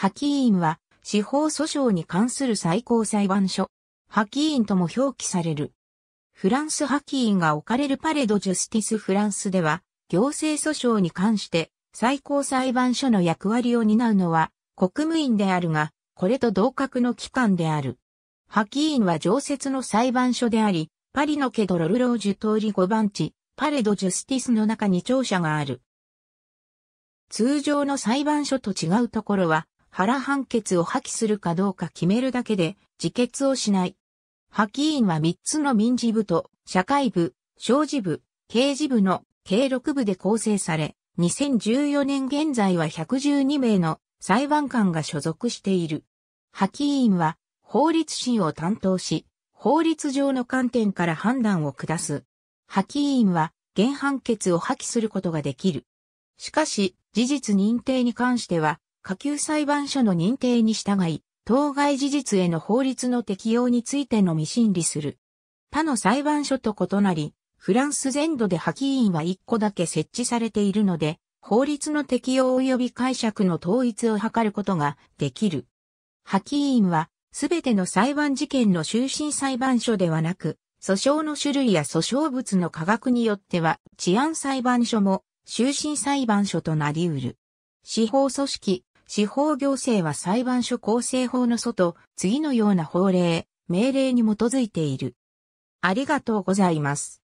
ハキーンは司法訴訟に関する最高裁判所、ハキーンとも表記される。フランスハキーンが置かれるパレド・ジュスティス・フランスでは、行政訴訟に関して最高裁判所の役割を担うのは国務院であるが、これと同格の機関である。ハキーンは常設の裁判所であり、パリのケドロルロージュ通り5番地、パレド・ジュスティスの中に庁舎がある。通常の裁判所と違うところは、腹判決を破棄するかどうか決めるだけで、自決をしない。破棄員は3つの民事部と、社会部、商事部、刑事部の計6部で構成され、2014年現在は112名の裁判官が所属している。破棄員は法律審を担当し、法律上の観点から判断を下す。破棄員は原判決を破棄することができる。しかし、事実認定に関しては、下級裁判所の認定に従い、当該事実への法律の適用についての未審理する。他の裁判所と異なり、フランス全土で破棄員は1個だけ設置されているので、法律の適用及び解釈の統一を図ることができる。破棄員は、すべての裁判事件の終身裁判所ではなく、訴訟の種類や訴訟物の科学によっては、治安裁判所も終身裁判所となり得る。司法組織、司法行政は裁判所構成法の外、次のような法令、命令に基づいている。ありがとうございます。